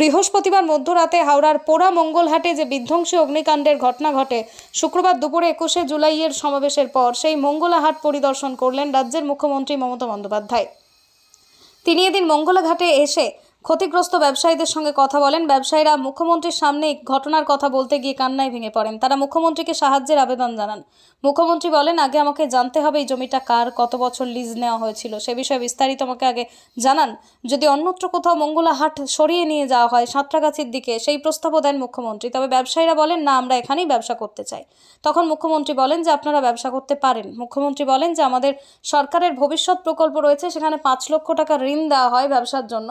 বৃহস্পতিবার মধ্যরাতে হাওড়ার পোড়া মঙ্গলহাটে যে বিধ্বংসী অগ্নিকাণ্ডের ঘটনা ঘটে শুক্রবার দুপুরে একুশে জুলাইয়ের সমাবেশের পর সেই মঙ্গলাহাট পরিদর্শন করলেন রাজ্যের মুখ্যমন্ত্রী মমতা বন্দ্যোপাধ্যায় তিনি এদিন মঙ্গলাঘাটে এসে ক্ষতিগ্রস্ত ব্যবসায়ীদের সঙ্গে কথা বলেন ব্যবসায়ীরা মুখ্যমন্ত্রীর সামনে ঘটনার কথা বলতে গিয়ে কান্নায় ভেঙে পড়েন তারা মুখ্যমন্ত্রীকে সাহায্যের আবেদন জানান মুখ্যমন্ত্রী বলেন আগে আমাকে জানতে হবে এই জমিটা কার কত বছর লিজ নেওয়া হয়েছিল সে বিষয়ে বিস্তারিত আমাকে আগে জানান যদি অন্যত্র কোথাও মঙ্গলাহাট সরিয়ে নিয়ে যাওয়া হয় সাঁতরাগাছির দিকে সেই প্রস্তাবও দেন মুখ্যমন্ত্রী তবে ব্যবসায়ীরা বলেন না আমরা এখানেই ব্যবসা করতে চাই তখন মুখ্যমন্ত্রী বলেন যে আপনারা ব্যবসা করতে পারেন মুখ্যমন্ত্রী বলেন যে আমাদের সরকারের ভবিষ্যৎ প্রকল্প রয়েছে সেখানে পাঁচ লক্ষ টাকা ঋণ দেওয়া হয় ব্যবসার জন্য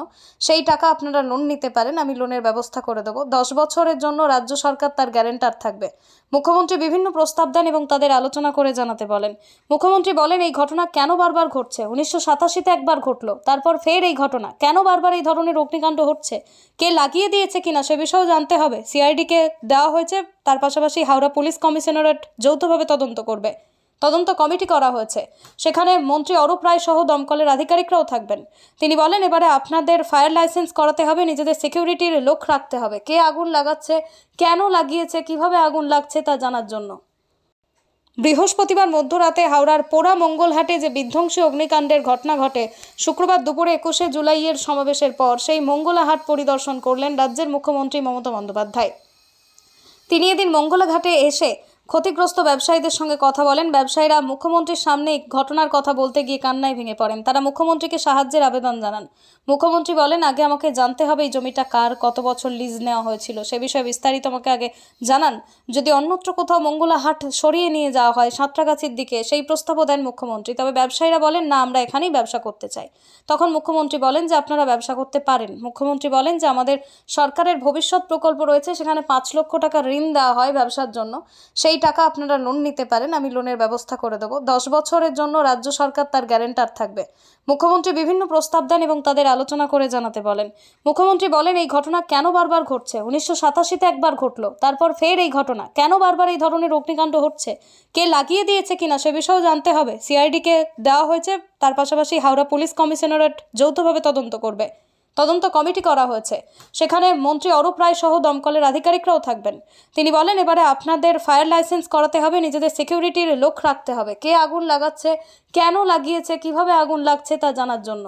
সেই সেই টাকা আপনারা লোন নিতে পারেন আমি লোনের ব্যবস্থা করে দেবো দশ বছরের জন্য রাজ্য সরকার তার গ্যারেন্টার থাকবে মুখ্যমন্ত্রী বিভিন্ন প্রস্তাব দেন এবং তাদের আলোচনা করে জানাতে বলেন মুখ্যমন্ত্রী বলেন এই ঘটনা কেন বারবার ঘটছে উনিশশো সাতাশিতে একবার ঘটলো তারপর ফের এই ঘটনা কেন বারবার এই ধরনের অগ্নিকাণ্ড হচ্ছে কে লাগিয়ে দিয়েছে কিনা সে বিষয়েও জানতে হবে সিআইডিকে দেওয়া হয়েছে তার পাশাপাশি হাওড়া পুলিশ কমিশনারেট যৌথভাবে তদন্ত করবে তদন্ত কমিটি করা হয়েছে সেখানে মন্ত্রী অরূপ রায় সহ দমকলের আধিকারিকরাও থাকবেন তিনি বলেন এবারে আপনাদের ফায়ার লাইসেন্স করাতে হবে নিজেদের সিকিউরিটির লোক রাখতে হবে কে আগুন লাগাচ্ছে কেন লাগিয়েছে কিভাবে আগুন লাগছে তা জানার জন্য বৃহস্পতিবার মধ্যরাতে হাওড়ার পোড়া মঙ্গলহাটে যে বিধ্বংসী অগ্নিকাণ্ডের ঘটনা ঘটে শুক্রবার দুপুরে একুশে জুলাইয়ের সমাবেশের পর সেই মঙ্গলাহাট পরিদর্শন করলেন রাজ্যের মুখ্যমন্ত্রী মমতা বন্দ্যোপাধ্যায় তিনি এদিন মঙ্গলাঘাটে এসে ক্ষতিগ্রস্ত ব্যবসায়ীদের সঙ্গে কথা বলেন ব্যবসায়ীরা মুখ্যমন্ত্রীর সামনে ঘটনার কথা বলতে গিয়ে কান্নায় ভেঙে পড়েন তারা মুখ্যমন্ত্রীকে সাহায্যের আবেদন জানান মুখ্যমন্ত্রী বলেন আগে আমাকে জানতে হবে এই জমিটা কার কত বছর লিজ নেওয়া হয়েছিল সে বিষয়ে বিস্তারিত আমাকে আগে জানান যদি অন্যত্র কোথাও মঙ্গলাহাট সরিয়ে নিয়ে যাওয়া হয় সাঁতরাগাছির দিকে সেই প্রস্তাবও দেন মুখ্যমন্ত্রী তবে ব্যবসায়ীরা বলেন না আমরা এখানেই ব্যবসা করতে চাই তখন মুখ্যমন্ত্রী বলেন যে আপনারা ব্যবসা করতে পারেন মুখ্যমন্ত্রী বলেন যে আমাদের সরকারের ভবিষ্যৎ প্রকল্প রয়েছে সেখানে পাঁচ লক্ষ টাকা ঋণ দেওয়া হয় ব্যবসার জন্য সেই টাকা আপনারা লোন নিতে পারেন আমি লোনের ব্যবস্থা করে দেবো দশ বছরের জন্য রাজ্য সরকার তার গ্যারেন্টার থাকবে মুখ্যমন্ত্রী বিভিন্ন প্রস্তাব দেন এবং তাদের আলোচনা করে জানাতে বলেন মুখ্যমন্ত্রী বলেন এই ঘটনা কেন বারবার ঘটছে উনিশশো সাতাশিতে একবার ঘটলো তারপর ফের এই ঘটনা কেন বারবার এই ধরনের অগ্নিকাণ্ড ঘটছে কে লাগিয়ে দিয়েছে কিনা সে বিষয়েও জানতে হবে সিআইডিকে দেওয়া হয়েছে তার পাশাপাশি হাওড়া পুলিশ কমিশনারেট যৌথভাবে তদন্ত করবে তদন্ত কমিটি করা হয়েছে সেখানে মন্ত্রী অরূপ রায় সহ দমকলের আধিকারিকরাও থাকবেন তিনি বলেন এবারে আপনাদের ফায়ার লাইসেন্স করাতে হবে নিজেদের সিকিউরিটির লোক রাখতে হবে কে আগুন লাগাচ্ছে কেন লাগিয়েছে কিভাবে আগুন লাগছে তা জানার জন্য